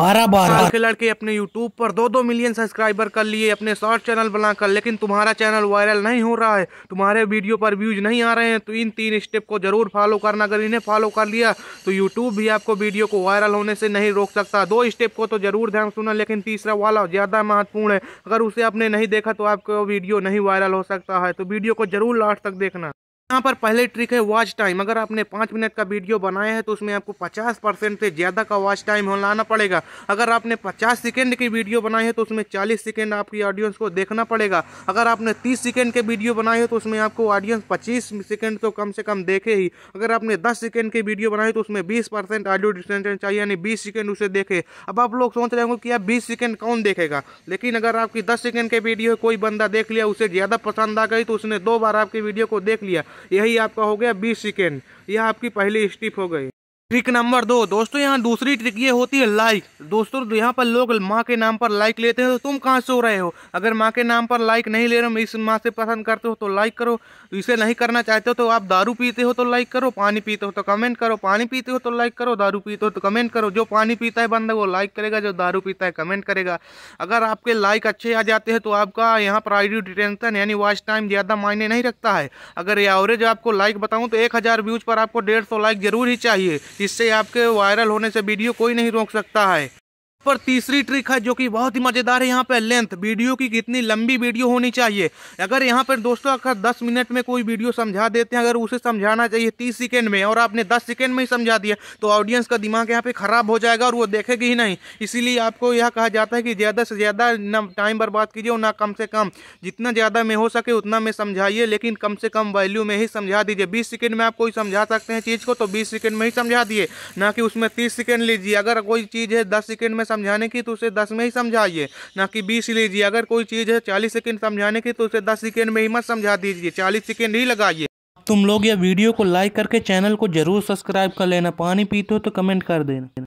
बारह बारह के लड़के अपने यूट्यूब पर दो दो मिलियन सब्सक्राइबर कर लिए अपने शॉर्ट चैनल बनाकर लेकिन तुम्हारा चैनल वायरल नहीं हो रहा है तुम्हारे वीडियो पर व्यूज नहीं आ रहे हैं तो इन तीन स्टेप को जरूर फॉलो करना अगर इन्हें फॉलो कर लिया तो यूट्यूब भी आपको वीडियो को वायरल होने से नहीं रोक सकता दो स्टेप को तो जरूर ध्यान सुना लेकिन तीसरा वाला ज़्यादा महत्वपूर्ण है अगर उसे आपने नहीं देखा तो आपको वीडियो नहीं वायरल हो सकता है तो वीडियो को जरूर लास्ट तक देखना यहाँ पर पहले ट्रिक है वॉच टाइम अगर आपने पाँच मिनट का वीडियो बनाया है तो उसमें आपको पचास परसेंट से ज़्यादा का वॉच टाइम लाना पड़ेगा अगर आपने पचास सेकेंड की वीडियो बनाई है तो उसमें चालीस सेकेंड आपकी ऑडियंस को देखना पड़ेगा अगर आपने तीस सेकेंड के वीडियो बनाए है तो उसमें आपको ऑडियंस पच्चीस सेकेंड तो कम से कम देखे ही अगर आपने दस सेकेंड की वीडियो बनाई तो उसमें बीस परसेंट ऑडियो डिस्टेंशन चाहिए यानी बीस सेकेंड उसे देखे अब आप लोग सोच रहे होंगे कि आप बीस सेकेंड कौन देखेगा लेकिन अगर आपकी दस सेकेंड की वीडियो कोई बंदा देख लिया उसे ज़्यादा पसंद आ गई तो उसने दो बार आपकी वीडियो को देख लिया यही आपका हो गया बीस सेकेंड यह आपकी पहली स्टिप हो गई ट्रिक नंबर दो दोस्तों यहाँ दूसरी ट्रिक ये होती है लाइक दोस्तों यहाँ पर लोग माँ के नाम पर लाइक लेते हैं तो तुम कहाँ सो रहे हो अगर माँ के नाम पर लाइक नहीं ले रहे हो इस माँ से पसंद करते हो तो लाइक करो इसे नहीं करना चाहते हो तो आप दारू पीते हो तो लाइक करो पानी पीते हो तो कमेंट करो पानी पीते हो तो लाइक करो दारू पीते हो तो कमेंट करो जो पानी पीता है बंदा वो लाइक करेगा जो दारू पीता है कमेंट करेगा अगर आपके लाइक अच्छे आ जाते हैं तो आपका यहाँ पर आईडियो डिटेंशन यानी वॉच टाइम ज़्यादा मायने नहीं रखता है अगर एवरेज आपको लाइक बताऊँ तो एक व्यूज पर आपको डेढ़ लाइक जरूर ही चाहिए इससे आपके वायरल होने से वीडियो कोई नहीं रोक सकता है पर तीसरी ट्रिक है जो कि बहुत ही मज़ेदार है यहाँ पे लेंथ वीडियो की कितनी लंबी वीडियो होनी चाहिए अगर यहाँ पर दोस्तों अगर 10 मिनट में कोई वीडियो समझा देते हैं अगर उसे समझाना चाहिए 30 सेकेंड में और आपने 10 सेकेंड में ही समझा दिया तो ऑडियंस का दिमाग यहाँ पे ख़राब हो जाएगा और वो देखेगी ही नहीं इसीलिए आपको यह कहा जाता है कि ज़्यादा से ज़्यादा ना टाइम बर्बाद कीजिए और ना कम से कम जितना ज़्यादा में हो सके उतना में समझाइए लेकिन कम से कम वैल्यू में ही समझा दीजिए बीस सेकेंड में आप कोई समझा सकते हैं चीज़ को तो बीस सेकेंड में ही समझा दिए ना कि उसमें तीस सेकेंड लीजिए अगर कोई चीज़ है दस सेकेंड में समझाने की तो उसे दस में ही समझाइए ना कि बीस लीजिए अगर कोई चीज़ है चालीस सेकेंड समझाने की तो उसे दस सेकेंड में ही मत समझा दीजिए चालीस सेकेंड ही लगाइए तुम लोग यह वीडियो को लाइक करके चैनल को जरूर सब्सक्राइब कर लेना पानी पीते हो तो कमेंट कर देना